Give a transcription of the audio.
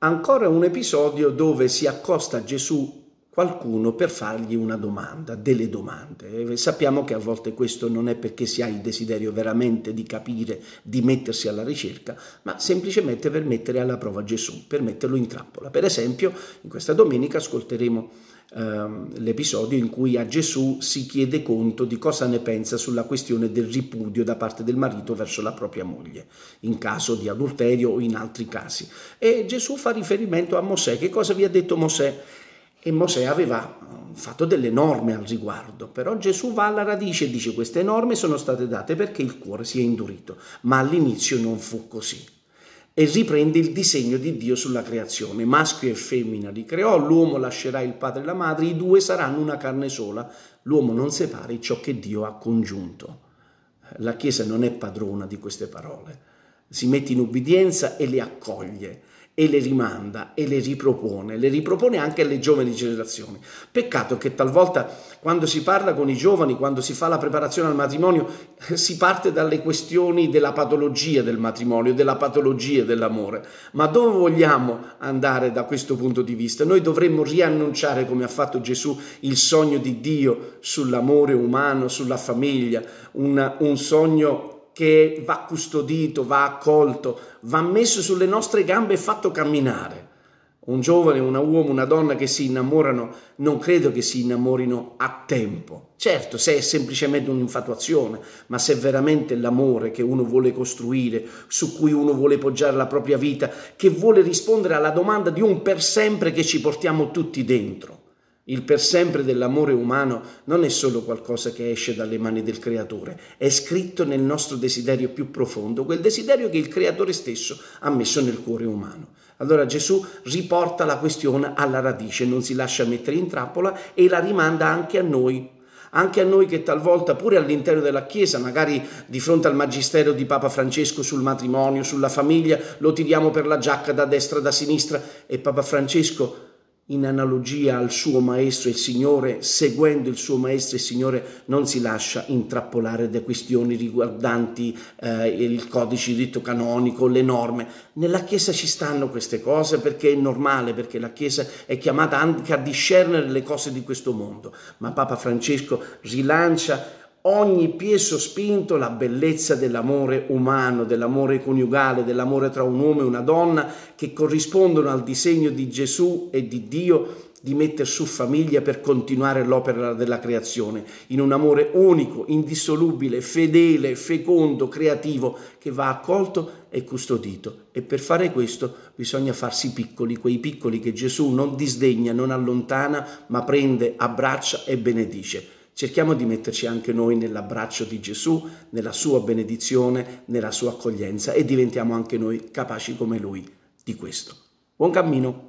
ancora un episodio dove si accosta Gesù qualcuno per fargli una domanda, delle domande. E sappiamo che a volte questo non è perché si ha il desiderio veramente di capire, di mettersi alla ricerca, ma semplicemente per mettere alla prova Gesù, per metterlo in trappola. Per esempio, in questa domenica ascolteremo ehm, l'episodio in cui a Gesù si chiede conto di cosa ne pensa sulla questione del ripudio da parte del marito verso la propria moglie, in caso di adulterio o in altri casi. E Gesù fa riferimento a Mosè. Che cosa vi ha detto Mosè? e Mosè aveva mm, fatto delle norme al riguardo, però Gesù va alla radice e dice queste norme sono state date perché il cuore si è indurito, ma all'inizio non fu così. E riprende il disegno di Dio sulla creazione, maschio e femmina li creò, l'uomo lascerà il padre e la madre, i due saranno una carne sola, l'uomo non separi ciò che Dio ha congiunto. La Chiesa non è padrona di queste parole, si mette in ubbidienza e le accoglie e le rimanda e le ripropone, le ripropone anche alle giovani generazioni. Peccato che talvolta quando si parla con i giovani, quando si fa la preparazione al matrimonio, si parte dalle questioni della patologia del matrimonio, della patologia dell'amore. Ma dove vogliamo andare da questo punto di vista? Noi dovremmo riannunciare, come ha fatto Gesù, il sogno di Dio sull'amore umano, sulla famiglia, una, un sogno che va custodito, va accolto, va messo sulle nostre gambe e fatto camminare. Un giovane, un uomo, una donna che si innamorano, non credo che si innamorino a tempo. Certo, se è semplicemente un'infatuazione, ma se è veramente l'amore che uno vuole costruire, su cui uno vuole poggiare la propria vita, che vuole rispondere alla domanda di un per sempre che ci portiamo tutti dentro il per sempre dell'amore umano non è solo qualcosa che esce dalle mani del creatore, è scritto nel nostro desiderio più profondo, quel desiderio che il creatore stesso ha messo nel cuore umano. Allora Gesù riporta la questione alla radice, non si lascia mettere in trappola e la rimanda anche a noi. Anche a noi che talvolta pure all'interno della Chiesa, magari di fronte al magistero di Papa Francesco sul matrimonio, sulla famiglia, lo tiriamo per la giacca da destra, da sinistra e Papa Francesco in analogia al suo maestro e signore, seguendo il suo maestro e signore, non si lascia intrappolare da questioni riguardanti eh, il codice di diritto canonico, le norme. Nella Chiesa ci stanno queste cose perché è normale, perché la Chiesa è chiamata anche a discernere le cose di questo mondo. Ma Papa Francesco rilancia ogni piè sospinto la bellezza dell'amore umano, dell'amore coniugale, dell'amore tra un uomo e una donna che corrispondono al disegno di Gesù e di Dio di mettere su famiglia per continuare l'opera della creazione, in un amore unico, indissolubile, fedele, fecondo, creativo, che va accolto e custodito. E per fare questo bisogna farsi piccoli, quei piccoli che Gesù non disdegna, non allontana, ma prende, abbraccia e benedice. Cerchiamo di metterci anche noi nell'abbraccio di Gesù, nella sua benedizione, nella sua accoglienza e diventiamo anche noi capaci come Lui di questo. Buon cammino!